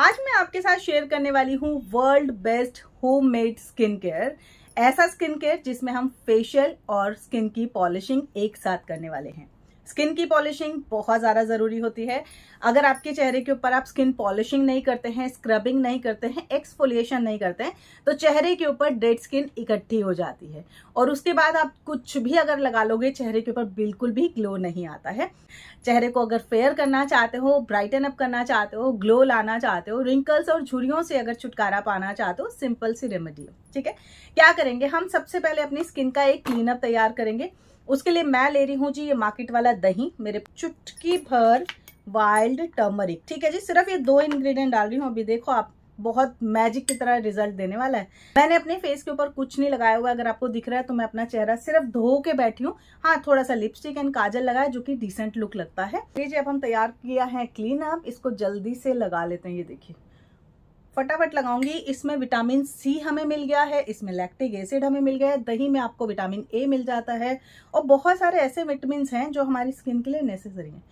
आज मैं आपके साथ शेयर करने वाली हूँ world best homemade skin care ऐसा स्किन केयर जिसमें हम फेशियल और स्किन की पॉलिशिंग एक साथ करने वाले हैं स्किन की पॉलिशिंग बहुत ज़्यादा ज़रूरी होती है अगर आपके चेहरे के ऊपर आप स्किन पॉलिशिंग नहीं करते हैं स्क्रबिंग नहीं करते हैं एक्सफोलिएशन नहीं करते हैं तो चेहरे के ऊपर डेड स्किन इकट्ठी हो जाती है और उसके बाद आप कुछ भी अगर लगा लोगे चेहरे के ऊपर बिल्कुल भी ग्लो नहीं आता है चेहरे को अगर फेयर करना चाहते हो ब्राइटन अप करना चाहते हो ग्लो लाना चाहते हो रिंकल्स और झुरियों से अगर छुटकारा पाना चाहते हो सिंपल सी रेमेडी ठीक है क्या करेंगे हम सबसे पहले अपनी स्किन का एक क्लीनअप तैयार करेंगे उसके लिए मैं ले रही हूँ जी ये मार्केट वाला दही मेरे चुटकी भर वाइल्ड टर्मरिक ठीक है जी सिर्फ ये दो इंग्रेडिएंट डाल रही हूँ अभी देखो आप बहुत मैजिक की तरह रिजल्ट देने वाला है मैंने अपने फेस के ऊपर कुछ नहीं लगाया हुआ अगर आपको दिख रहा है तो मैं अपना चेहरा सिर्फ धो के बैठी हूँ हाँ थोड़ा सा लिपस्टिक एंड काजल लगाया जो कि डिसेंट लुक लगता है जी अब हम तैयार किया है क्लीन अप इसको जल्दी से लगा लेते हैं ये देखिए फटाफट लगाऊंगी इसमें विटामिन सी हमें मिल गया है इसमें लैक्टिक एसिड हमें मिल गया है दही में आपको विटामिन ए मिल जाता है और बहुत सारे ऐसे विटामिन हैं जो हमारी स्किन के लिए नेसेसरी हैं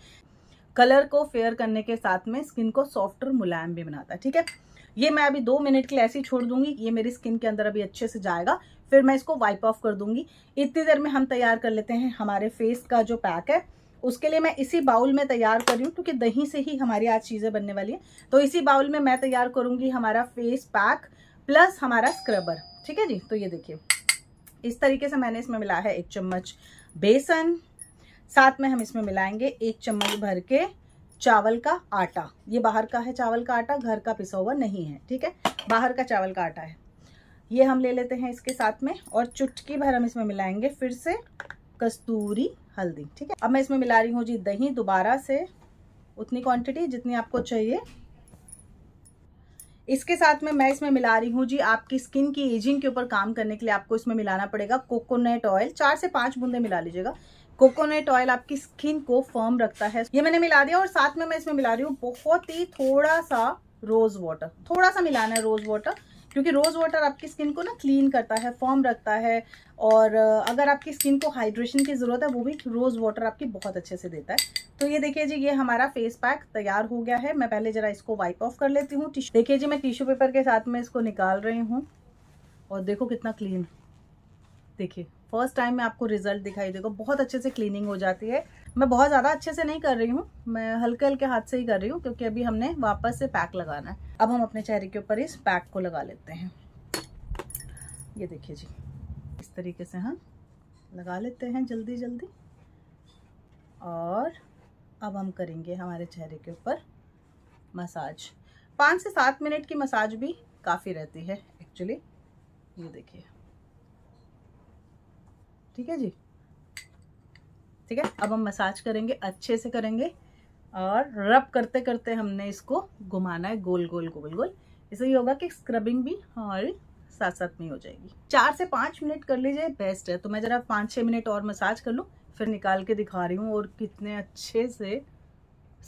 कलर को फेयर करने के साथ में स्किन को सॉफ्ट और मुलायम भी बनाता है ठीक है ये मैं अभी दो मिनट के लिए ऐसे ही छोड़ दूंगी ये मेरी स्किन के अंदर अभी अच्छे से जाएगा फिर मैं इसको वाइप ऑफ कर दूंगी इतनी देर में हम तैयार कर लेते हैं हमारे फेस का जो पैक है उसके लिए मैं इसी बाउल में तैयार कर रही हूँ क्योंकि दही से ही हमारी आज चीज़ें बनने वाली हैं तो इसी बाउल में मैं तैयार करूँगी हमारा फेस पैक प्लस हमारा स्क्रबर ठीक है जी तो ये देखिए इस तरीके से मैंने इसमें मिला है एक चम्मच बेसन साथ में हम इसमें मिलाएंगे एक चम्मच भर के चावल का आटा ये बाहर का है चावल का आटा घर का पिसा हुआ नहीं है ठीक है बाहर का चावल का आटा है ये हम ले लेते हैं इसके साथ में और चुटकी भर हम इसमें मिलाएंगे फिर से कस्तूरी हल्दी ठीक है अब मैं इसमें मिला रही हूँ जी दही दोबारा से उतनी क्वांटिटी जितनी आपको चाहिए इसके साथ में मैं इसमें मिला रही हूँ जी आपकी स्किन की एजिंग के ऊपर काम करने के लिए आपको इसमें मिलाना पड़ेगा कोकोनट ऑयल चार से पांच बूंदे मिला लीजिएगा कोकोनट ऑयल आपकी स्किन को फर्म रखता है ये मैंने मिला दिया और साथ में मैं इसमें मिला रही हूँ बहुत ही थोड़ा सा रोज वाटर थोड़ा सा मिलाना है रोज वाटर क्योंकि रोज़ वाटर आपकी स्किन को ना क्लीन करता है फॉर्म रखता है और अगर आपकी स्किन को हाइड्रेशन की ज़रूरत है वो भी रोज़ वाटर आपकी बहुत अच्छे से देता है तो ये देखिए जी ये हमारा फेस पैक तैयार हो गया है मैं पहले ज़रा इसको वाइप ऑफ कर लेती हूँ देखिए जी मैं टिश्यू पेपर के साथ में इसको निकाल रही हूँ और देखो कितना क्लीन देखिए फर्स्ट टाइम में आपको रिजल्ट दिखाई देगा बहुत अच्छे से क्लीनिंग हो जाती है मैं बहुत ज़्यादा अच्छे से नहीं कर रही हूँ मैं हल्के हल्के हाथ से ही कर रही हूँ क्योंकि अभी हमने वापस से पैक लगाना है अब हम अपने चेहरे के ऊपर इस पैक को लगा लेते हैं ये देखिए जी इस तरीके से हम लगा लेते हैं जल्दी जल्दी और अब हम करेंगे हमारे चेहरे के ऊपर मसाज पाँच से सात मिनट की मसाज भी काफ़ी रहती है एक्चुअली ये देखिए ठीक है जी ठीक है अब हम मसाज करेंगे अच्छे से करेंगे और रब करते करते हमने इसको घुमाना है गोल गोल गोल गोल इससे ये होगा कि स्क्रबिंग भी हमारी साथ साथ में हो जाएगी चार से पाँच मिनट कर लीजिए बेस्ट है तो मैं ज़रा पाँच छः मिनट और मसाज कर लूँ फिर निकाल के दिखा रही हूँ और कितने अच्छे से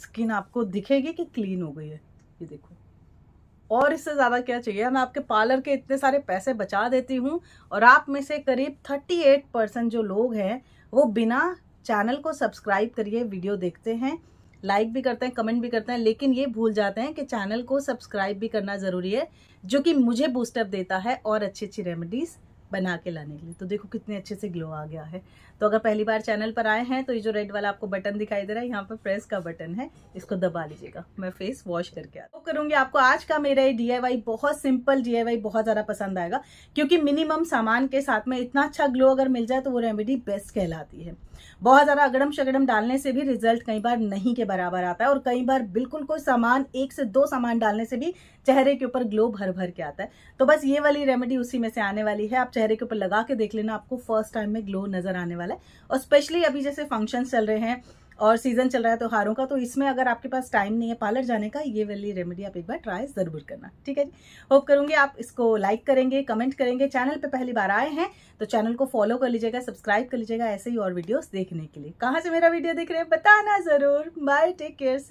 स्किन आपको दिखेगी कि क्लीन हो गई है ये देखो और इससे ज़्यादा क्या चाहिए मैं आपके पार्लर के इतने सारे पैसे बचा देती हूँ और आप में से करीब 38 परसेंट जो लोग हैं वो बिना चैनल को सब्सक्राइब करिए वीडियो देखते हैं लाइक भी करते हैं कमेंट भी करते हैं लेकिन ये भूल जाते हैं कि चैनल को सब्सक्राइब भी करना ज़रूरी है जो कि मुझे बूस्टअप देता है और अच्छी अच्छी रेमेडीज़ बना के लाने के लिए तो देखो कितने अच्छे से ग्लो आ गया है तो अगर पहली बार चैनल पर आए हैं तो ये जो रेड वाला आपको बटन दिखाई दे रहा है यहाँ पर प्रेस का बटन है इसको दबा लीजिएगा मैं फेस वॉश करके आता तो करूंगी आपको आज का मेरा ये डी बहुत सिंपल डी बहुत ज़्यादा पसंद आएगा क्योंकि मिनिमम सामान के साथ में इतना अच्छा ग्लो अगर मिल जाए तो वो रेमेडी बेस्ट कहलाती है बहुत ज़्यादा अगड़म शगड़म डालने से भी रिजल्ट कई बार नहीं के बराबर आता है और कई बार बिल्कुल कोई सामान एक से दो सामान डालने से भी चेहरे के ऊपर ग्लो भर भर के आता है तो बस ये वाली रेमेडी उसी में से आने वाली है आप चेहरे के ऊपर लगा के देख लेना आपको फर्स्ट टाइम में ग्लो नजर आने वाला है और स्पेशली अभी जैसे फंक्शन चल रहे हैं और सीजन चल रहा है त्योहारों का तो इसमें अगर आपके पास टाइम नहीं है पार्लर जाने का ये वाली रेमेडी आप एक बार ट्राई जरूर करना ठीक है जी होप करूंगी आप इसको लाइक करेंगे कमेंट करेंगे चैनल पे पहली बार आए हैं तो चैनल को फॉलो कर लीजिएगा सब्सक्राइब कर लीजिएगा ऐसे ही और वीडियोस देखने के लिए कहाँ से मेरा वीडियो देख रहे हैं बताना जरूर बाय टेक केयर